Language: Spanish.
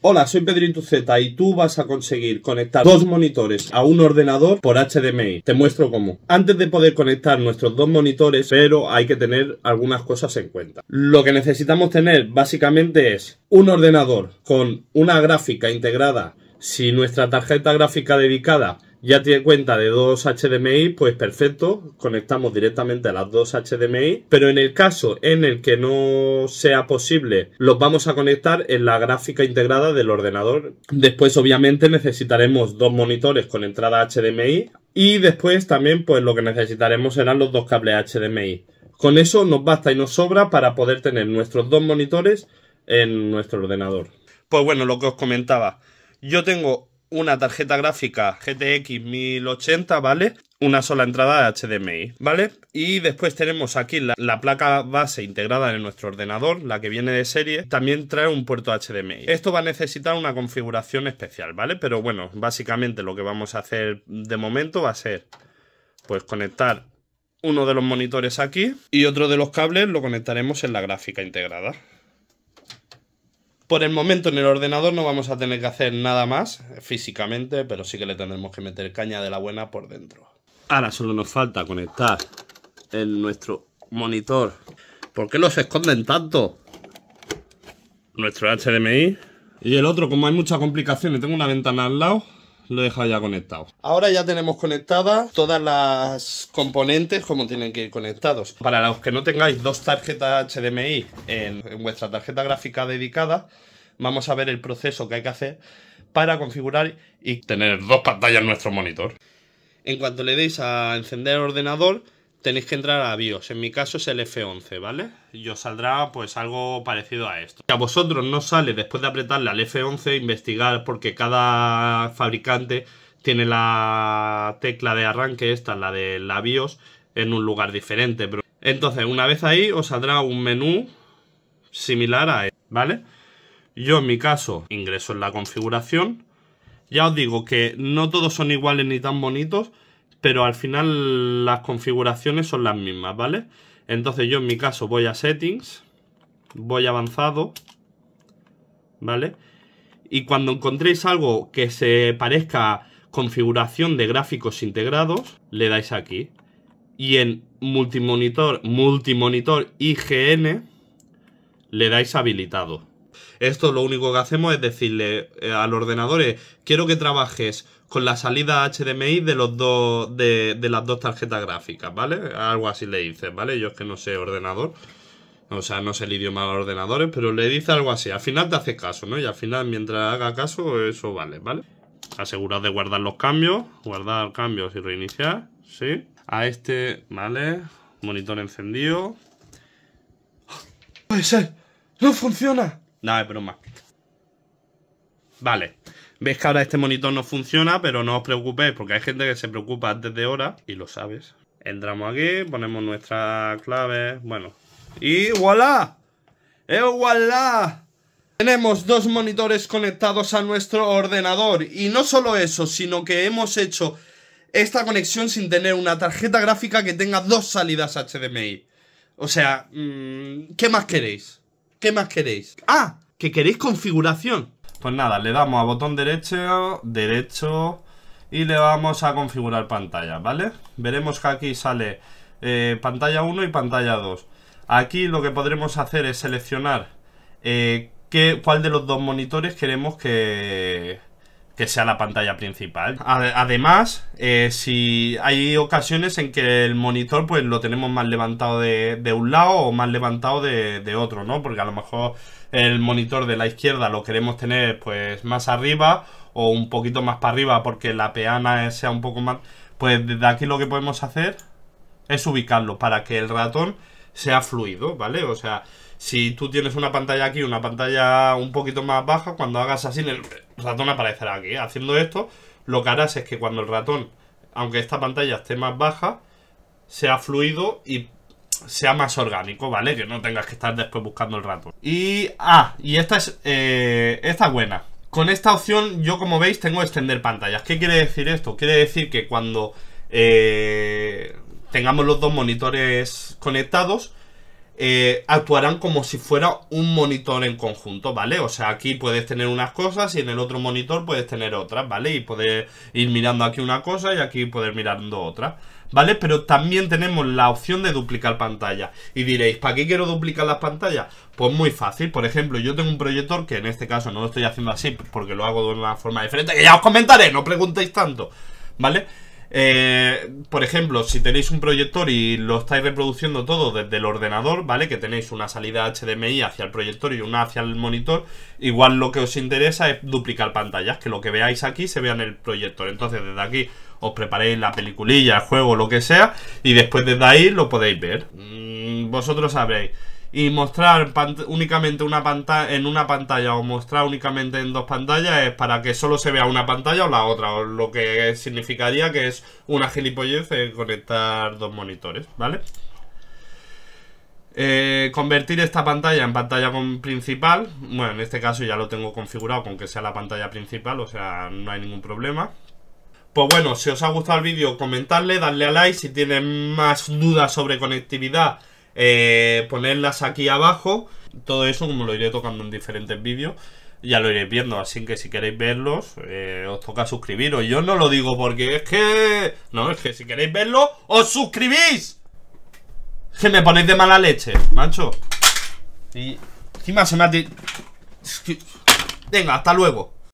Hola, soy Pedro Z y tú vas a conseguir conectar dos monitores a un ordenador por HDMI. Te muestro cómo. Antes de poder conectar nuestros dos monitores, pero hay que tener algunas cosas en cuenta. Lo que necesitamos tener básicamente es un ordenador con una gráfica integrada. Si nuestra tarjeta gráfica dedicada ya tiene cuenta de dos HDMI, pues perfecto, conectamos directamente a las dos HDMI, pero en el caso en el que no sea posible, los vamos a conectar en la gráfica integrada del ordenador. Después obviamente necesitaremos dos monitores con entrada HDMI y después también pues lo que necesitaremos serán los dos cables HDMI. Con eso nos basta y nos sobra para poder tener nuestros dos monitores en nuestro ordenador. Pues bueno, lo que os comentaba. Yo tengo una tarjeta gráfica GTX 1080, ¿vale? Una sola entrada de HDMI, ¿vale? Y después tenemos aquí la, placa base integrada en nuestro ordenador, la que viene de serie, también trae un puerto HDMI. Esto va a necesitar una configuración especial, ¿vale? Pero bueno, básicamente lo que vamos a hacer de momento va a ser, pues conectar uno de los monitores aquí y otro de los cables lo conectaremos en la gráfica integrada. Por el momento en el ordenador no vamos a tener que hacer nada más físicamente, pero sí que le tenemos que meter caña de la buena por dentro. Ahora solo nos falta conectar en nuestro monitor. ¿Por qué los esconden tanto? Nuestro HDMI. Y el otro, como hay muchas complicaciones, tengo una ventana al lado lo he dejado ya conectado. Ahora ya tenemos conectadas todas las componentes como tienen que ir conectados. Para los que no tengáis dos tarjetas HDMI en, vuestra tarjeta gráfica dedicada, vamos a ver el proceso que hay que hacer para configurar y tener dos pantallas en nuestro monitor. En cuanto le deis a encender ordenador, tenéis que entrar a BIOS. En mi caso es el F11, ¿vale? Y os saldrá pues algo parecido a esto. a vosotros no sale después de apretarle al F11 investigar porque cada fabricante tiene la tecla de arranque, esta la de la BIOS, en un lugar diferente. Pero... Entonces, una vez ahí os saldrá un menú similar a este, ¿vale? Yo en mi caso ingreso en la configuración. Ya os digo que no todos son iguales ni tan bonitos, pero al final las configuraciones son las mismas, ¿vale? Entonces yo en mi caso voy a settings, voy avanzado, ¿vale? Y cuando encontréis algo que se parezca a configuración de gráficos integrados, le dais aquí. Y en multimonitor, multimonitor IGN, le dais habilitado. Esto lo único que hacemos es decirle eh, al ordenador eh, quiero que trabajes con la salida HDMI de los dos de, las dos tarjetas gráficas, ¿vale? Algo así le dices, ¿vale? Yo es que no sé ordenador. O sea, no sé el idioma de los ordenadores, pero le dice algo así. Al final te hace caso, ¿no? Y al final, mientras haga caso, eso vale, ¿vale? Asegurad de guardar los cambios. Guardar cambios y reiniciar. Sí. A este, ¿vale? Monitor encendido. puede ser! ¡No funciona! No, es broma. Vale. veis que ahora este monitor no funciona, pero no os preocupéis, porque hay gente que se preocupa antes de hora y lo sabes. Entramos aquí, ponemos nuestras claves, bueno. ¡Y voilà! ¡Eh, voilà! Tenemos dos monitores conectados a nuestro ordenador. Y no solo eso, sino que hemos hecho esta conexión sin tener una tarjeta gráfica que tenga dos salidas HDMI. O sea, mm, ¿qué más queréis? ¿Qué más queréis? ¡Ah! Que queréis configuración. Pues nada, le damos a botón derecho, derecho y le vamos a configurar pantalla, ¿vale? Veremos que aquí sale eh, pantalla 1 y pantalla 2. Aquí lo que podremos hacer es seleccionar eh, cuál de los dos monitores queremos que, que sea la pantalla principal. Además, eh, si hay ocasiones en que el monitor pues lo tenemos más levantado de, un lado o más levantado de, de, otro, ¿no? Porque a lo mejor el monitor de la izquierda lo queremos tener pues más arriba o un poquito más para arriba porque la peana sea un poco más... Pues desde aquí lo que podemos hacer es ubicarlo para que el ratón sea fluido, ¿vale? O sea, si tú tienes una pantalla aquí, una pantalla un poquito más baja, cuando hagas así, el ratón aparecerá aquí. Haciendo esto, lo que harás es que cuando el ratón, aunque esta pantalla esté más baja, sea fluido y sea más orgánico, ¿vale? Que no tengas que estar después buscando el ratón. Y, ah, y esta es, eh, esta buena. Con esta opción yo como veis tengo extender pantallas. ¿Qué quiere decir esto? Quiere decir que cuando eh, tengamos los dos monitores conectados eh, actuarán como si fuera un monitor en conjunto, ¿vale? O sea, aquí puedes tener unas cosas y en el otro monitor puedes tener otras, ¿vale? Y poder ir mirando aquí una cosa y aquí poder mirando otra, ¿vale? Pero también tenemos la opción de duplicar pantalla. Y diréis, ¿para qué quiero duplicar las pantallas? Pues muy fácil, por ejemplo, yo tengo un proyector que en este caso no lo estoy haciendo así porque lo hago de una forma diferente, que ya os comentaré, no preguntéis tanto, ¿vale? vale eh, por ejemplo, si tenéis un proyector y lo estáis reproduciendo todo desde el ordenador, ¿vale? Que tenéis una salida HDMI hacia el proyector y una hacia el monitor, igual lo que os interesa es duplicar pantallas, que lo que veáis aquí se vea en el proyector. Entonces, desde aquí os preparéis la peliculilla, el juego, lo que sea, y después desde ahí lo podéis ver. Mm, vosotros sabréis y mostrar únicamente una pantalla en una pantalla o mostrar únicamente en dos pantallas es para que solo se vea una pantalla o la otra, o lo que significaría que es una gilipollez eh, conectar dos monitores, ¿vale? Eh, convertir esta pantalla en pantalla principal, bueno, en este caso ya lo tengo configurado con que sea la pantalla principal, o sea, no hay ningún problema. Pues bueno, si os ha gustado el vídeo, comentadle, darle a like, si tienen más dudas sobre conectividad eh, ponerlas aquí abajo. Todo eso, como lo iré tocando en diferentes vídeos, ya lo iréis viendo. Así que si queréis verlos, eh, os toca suscribiros. Yo no lo digo porque es que... No, es que si queréis verlo, os suscribís. Que me ponéis de mala leche, macho. Y encima se me ha... Venga, hasta luego.